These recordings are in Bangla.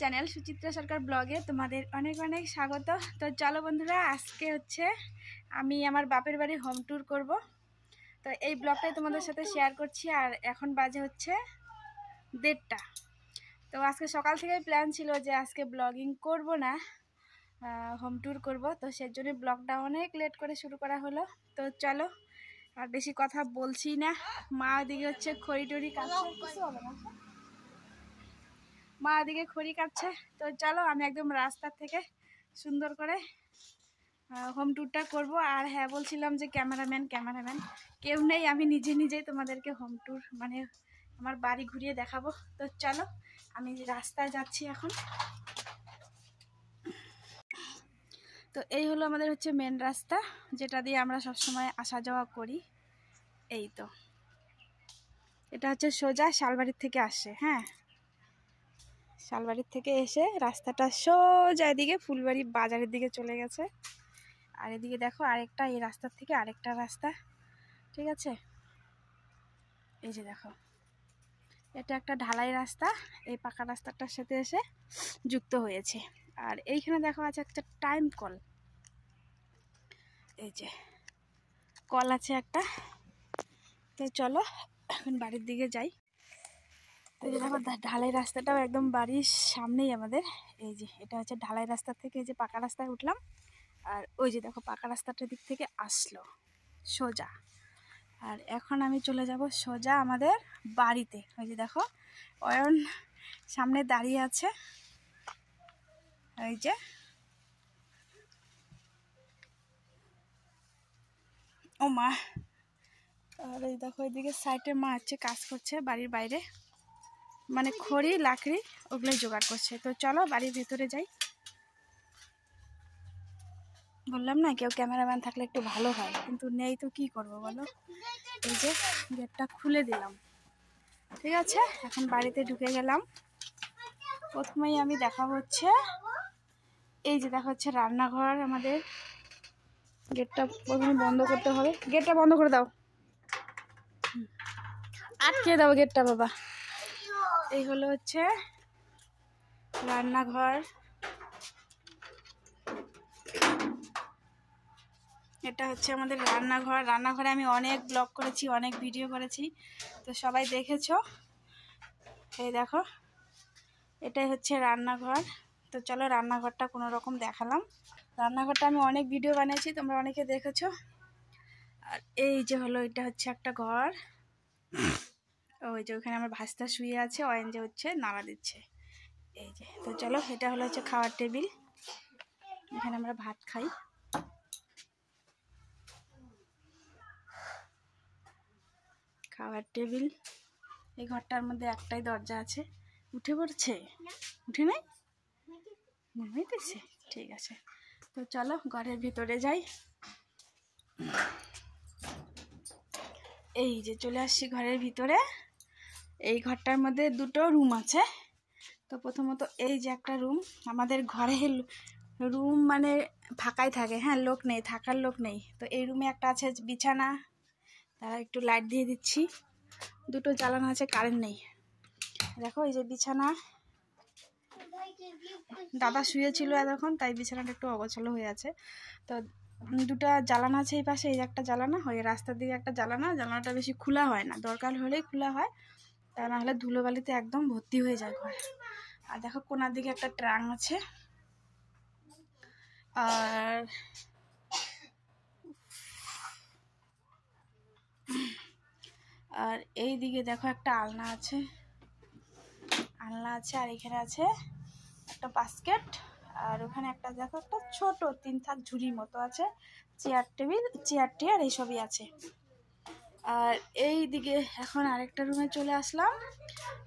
চ্যানেল সুচিত্রা সরকার ব্লগে তোমাদের অনেক অনেক স্বাগত তো চলো বন্ধুরা আজকে হচ্ছে আমি আমার বাপের বাড়ি হোম ট্যুর করব তো এই ব্লগটাই তোমাদের সাথে শেয়ার করছি আর এখন বাজে হচ্ছে দেড়টা তো আজকে সকাল থেকে প্ল্যান ছিল যে আজকে ব্লগিং করব না হোম ট্যুর করব তো সেই জন্য ব্লগটা অনেক লেট করে শুরু করা হলো তো চলো আর বেশি কথা বলছি না মা ওদিকে হচ্ছে খড়ি টড়ি কাজ মা এদিকে খড়ি কাটছে তো চলো আমি একদম রাস্তা থেকে সুন্দর করে হোম ট্যুরটা করব আর হ্যাঁ বলছিলাম যে ক্যামেরাম্যান ক্যামেরাম্যান কেউ নেই আমি নিজে নিজেই তোমাদেরকে হোম ট্যুর মানে আমার বাড়ি ঘুরিয়ে দেখাবো তো চলো আমি রাস্তায় যাচ্ছি এখন তো এই হলো আমাদের হচ্ছে মেন রাস্তা যেটা দিয়ে আমরা সবসময় আসা যাওয়া করি এই তো এটা হচ্ছে সোজা শালবাড়ির থেকে আসে হ্যাঁ শালবাড়ির থেকে এসে রাস্তাটা সোজা এদিকে ফুলবাড়ি বাজারের দিকে চলে গেছে আর এদিকে দেখো আরেকটা এই রাস্তার থেকে আরেকটা রাস্তা ঠিক আছে এই যে দেখো এটা একটা ঢালাই রাস্তা এই পাকা রাস্তাটার সাথে এসে যুক্ত হয়েছে আর এইখানে দেখো আছে একটা টাইম কল এই যে কল আছে একটা তো চলো এখন বাড়ির দিকে যাই তো যে দেখো ঢালাই রাস্তাটাও একদম বাড়ির সামনেই আমাদের এই যে এটা হচ্ছে ঢালাই রাস্তা থেকে এই যে পাকা রাস্তায় উঠলাম আর ওই যে দেখো পাকা রাস্তাটার দিক থেকে আসলো সোজা আর এখন আমি চলে যাব সোজা আমাদের বাড়িতে ওই যে দেখো অয়ন সামনে দাঁড়িয়ে আছে ওই যে ও মা আর এই দেখো এদিকে সাইডে মা আছে কাজ করছে বাড়ির বাইরে মানে খড়ি লাকড়ি ওগুলোই জোগাড় করছে তো চলো বাড়ির ভেতরে যাই বললাম না কেউ ক্যামেরাম্যান থাকলে একটু ভালো হয় কিন্তু নেই তো কি করব বলো এই যে গেটটা খুলে দিলাম ঠিক আছে এখন বাড়িতে ঢুকে গেলাম প্রথমেই আমি দেখা হচ্ছে এই যে দেখা হচ্ছে রান্নাঘর আমাদের গেটটা প্রথমে বন্ধ করতে হবে গেটটা বন্ধ করে দাও আটকে দাও গেটটা বাবা এই হলো হচ্ছে রান্নাঘর এটা হচ্ছে আমাদের রান্নাঘর রান্নাঘরে আমি অনেক ব্লগ করেছি অনেক ভিডিও করেছি তো সবাই দেখেছো এই দেখো এটাই হচ্ছে রান্নাঘর তো চলো রান্নাঘরটা কোনো রকম দেখালাম রান্নাঘরটা আমি অনেক ভিডিও বানিয়েছি তোমরা অনেকে দেখেছো আর এই যে হলো এটা হচ্ছে একটা ঘর ওই যে ওখানে আমার ভাস্তা শুয়ে আছে অয়েন যে হচ্ছে নাড়া দিচ্ছে এই যে তো চলো এটা হলো হচ্ছে খাওয়ার টেবিল এখানে আমরা ভাত খাই খাওয়ার টেবিল এই ঘরটার মধ্যে একটাই দরজা আছে উঠে পড়ছে উঠে নাই ঘুমাইতেছে ঠিক আছে তো চলো ঘরের ভিতরে যাই এই যে চলে আসছি ঘরের ভিতরে এই ঘরটার মধ্যে দুটো রুম আছে তো প্রথমত এই যে একটা রুম আমাদের ঘরে রুম মানে ফাঁকাই থাকে হ্যাঁ লোক নেই থাকার লোক নেই তো এই রুমে একটা আছে বিছানা তারা একটু লাইট দিয়ে দিচ্ছি দুটো জ্বালানো আছে কারেন্ট নেই দেখো এই যে বিছানা দাদা শুয়েছিল এতক্ষণ তাই বিছানাটা একটু অগোছালো হয়ে আছে তো দুটা জ্বালানা আছে এই পাশে এই একটা জ্বালানা হয় রাস্তার দিকে একটা জ্বালানা জ্বালানাটা বেশি খোলা হয় না দরকার হলেই খোলা হয় তা না হলে ধুলোবালিতে একদম ভর্তি হয়ে যায় ঘর আর দেখো কোনার দিকে একটা ট্রাং আছে আর আর এই দিকে দেখো একটা আলনা আছে আলনা আছে আর এখানে আছে একটা বাস্কেট আর ওখানে একটা দেখো একটা ছোট তিন থাক ঝুড়ি মতো আছে চেয়ার টেবিল চেয়ার টেয়ার এইসবই আছে আর এই দিকে এখন আরেকটা রুমে চলে আসলাম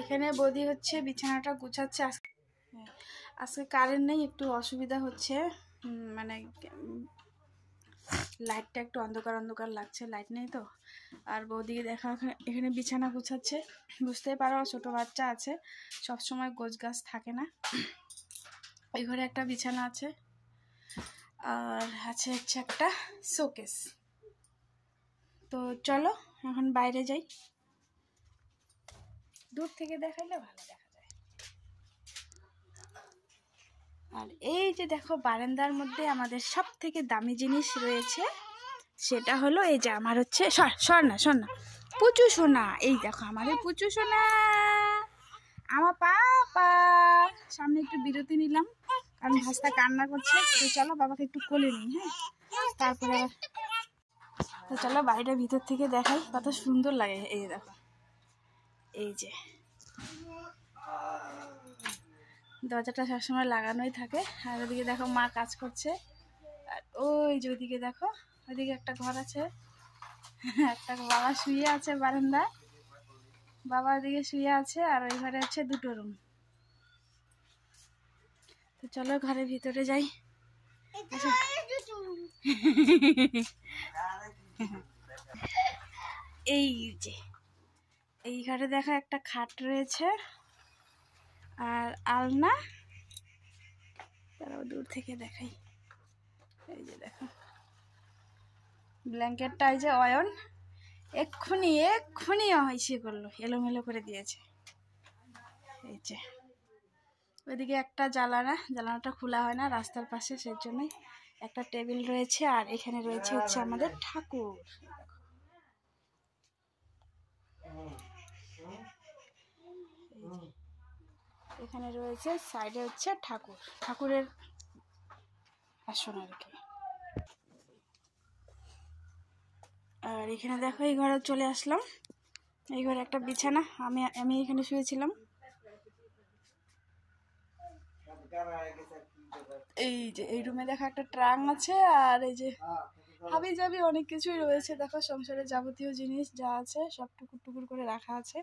এখানে বদি হচ্ছে বিছানাটা গুছাচ্ছে আজকে আজকে কারেন্ট নেই একটু অসুবিধা হচ্ছে মানে লাইটটা একটু অন্ধকার অন্ধকার লাগছে লাইট নেই তো আর বৌদিকে দেখা এখানে বিছানা গুছাচ্ছে বুঝতেই পারো ছোটো বাচ্চা আছে সব সময় গোছ গাছ থাকে না ওই ঘরে একটা বিছানা আছে আর আছে হচ্ছে একটা শোকেস তো চলো এখন বাইরে যাই দূর থেকে দেখাইলে ভালো দেখা যায় আর এই যে দেখো বারান্দার মধ্যে আমাদের সব থেকে দামি জিনিস রয়েছে সেটা হলো এই যে আমার হচ্ছে সর না সর না পুচু সোনা এই দেখো আমাদের পুচু সোনা আমার পাপা সামনে একটু বিরতি নিলাম কারণ ভাস্তা কান্না করছে তো চলো বাবাকে একটু কোলে নিই হ্যাঁ তারপরে তো চলো বাড়িটা ভিতর থেকে দেখাই কত সুন্দর লাগে এই দেখো এই যে দরজাটা সবসময় লাগানোই থাকে আর ওদিকে দেখো মা কাজ করছে আর ওই যে ওইদিকে দেখো ওইদিকে একটা ঘর আছে একটা বাবা শুয়ে আছে বারান্দায় বাবা ওদিকে শুয়ে আছে আর ওই ঘরে আছে দুটো রুম তো চলো ঘরের ভিতরে যাই এই যে এই ঘরে দেখা একটা খাট রয়েছে আর আলনা তারাও দূর থেকে দেখাই এই যে দেখো ব্ল্যাঙ্কেটটা এই যে অয়ন এক্ষুনি এক্ষুনি অহাইসি করলো এলোমেলো করে দিয়েছে এই যে ওইদিকে একটা জ্বালানা জ্বালানাটা খোলা হয় না রাস্তার পাশে সেই জন্যই একটা টেবিল রয়েছে আর এখানে রয়েছে হচ্ছে আমাদের ঠাকুর এখানে রয়েছে সাইডে হচ্ছে ঠাকুর ঠাকুরের আসন আর কি আর এখানে দেখো এই ঘরে চলে আসলাম এই ঘরে একটা বিছানা আমি আমি এখানে শুয়েছিলাম এই যে এই রুমে দেখো একটা ট্রাং আছে আর এই যে হাবি যাবি অনেক কিছুই রয়েছে দেখো সংসারের যাবতীয় জিনিস যা আছে সব টুকুর টুকুর করে রাখা আছে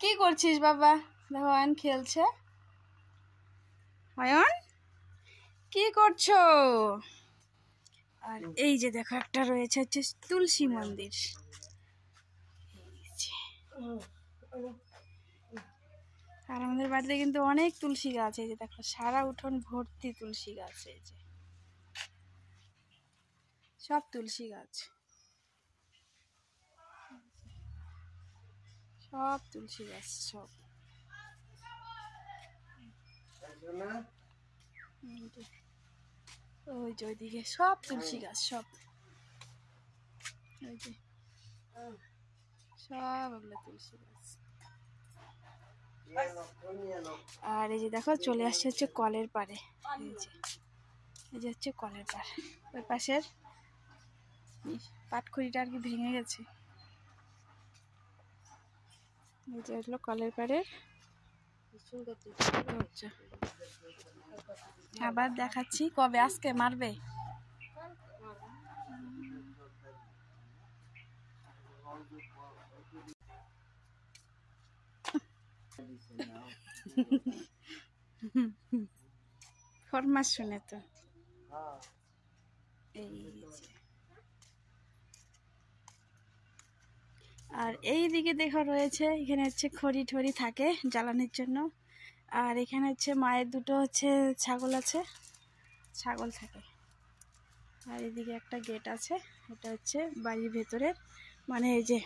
কি করছিস বাবা দেখো অয়ন খেলছে অয়ন কি করছো আর এই যে দেখো একটা রয়েছে হচ্ছে তুলসী মন্দির এই আর আমাদের বাড়িতে কিন্তু অনেক তুলসী গাছ এই যে দেখো সারা উঠোন ভর্তি তুলসী গাছ এই যে সব তুলসী গাছ সব তুলসী গাছ সব ওই যে ওইদিকে সব তুলসী গাছ সব ওই যে সব ওগুলো তুলসী গাছ আর এই যে দেখো চলে আসছে হচ্ছে কলের পারে এই যে হচ্ছে কলের পারে ওই পাশের পাটখুরিটা আর কি ভেঙে গেছে হলো কলের পাড়ের আবার দেখাচ্ছি কবে আজকে মারবে Thank you. ফরমাস শুনে তো আর এই দিকে দেখো রয়েছে এখানে হচ্ছে খড়ি ঠড়ি থাকে জ্বালানির জন্য আর এখানে হচ্ছে মায়ের দুটো হচ্ছে ছাগল আছে ছাগল থাকে আর এদিকে একটা গেট আছে এটা হচ্ছে বাড়ির ভেতরের মানে এই যে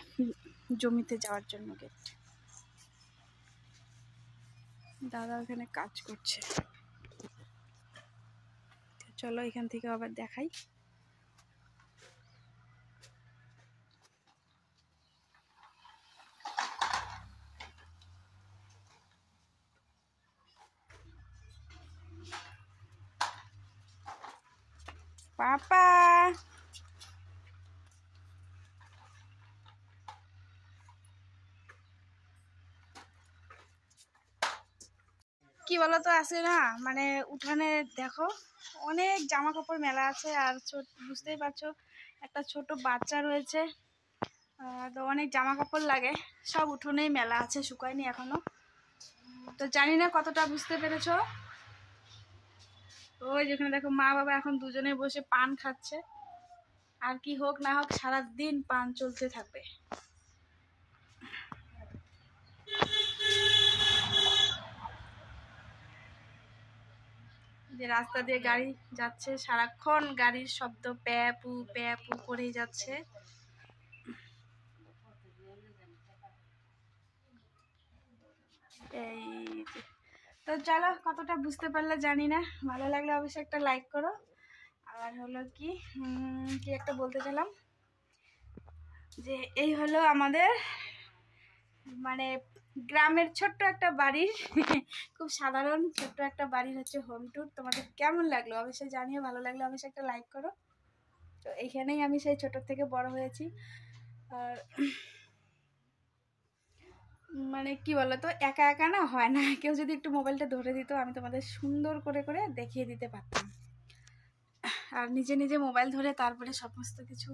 জমিতে যাওয়ার জন্য গেট দাদা ওখানে কাজ করছে চলো এখান থেকে আবার দেখাই পাপা বলো তো না মানে উঠানে দেখো অনেক জামা কাপড় মেলা আছে আর বুঝতেই পারছো একটা ছোট বাচ্চা রয়েছে তো অনেক জামা কাপড় লাগে সব উঠোনেই মেলা আছে শুকায়নি এখনো তো জানি না কতটা বুঝতে পেরেছ ওই যেখানে দেখো মা বাবা এখন দুজনে বসে পান খাচ্ছে আর কি হোক না হোক সারাদিন পান চলতে থাকবে যে রাস্তা দিয়ে গাড়ি যাচ্ছে সারাক্ষণ গাড়ির শব্দ প্যাপু প্যাপু করেই যাচ্ছে এই তো চলো কতটা বুঝতে পারলে জানি না ভালো লাগলে অবশ্যই একটা লাইক করো আর হলো কি কি একটা বলতে চাইলাম যে এই হলো আমাদের মানে গ্রামের ছোট্ট একটা বাড়ির খুব সাধারণ ছোট্ট একটা বাড়ির হচ্ছে হোম ট্যুর তোমাদের কেমন লাগলো অবশ্যই জানিয়ে ভালো লাগলো অবশ্যই একটা লাইক করো তো এইখানেই আমি সেই ছোটোর থেকে বড় হয়েছি আর মানে কি বলো তো একা একা না হয় না কেউ যদি একটু মোবাইলটা ধরে দিত আমি তোমাদের সুন্দর করে করে দেখিয়ে দিতে পারতাম আর নিজে নিজে মোবাইল ধরে তারপরে সমস্ত কিছু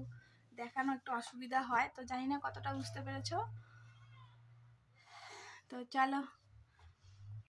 দেখানো একটু অসুবিধা হয় তো জানি না কতটা বুঝতে পেরেছো Todo chalo.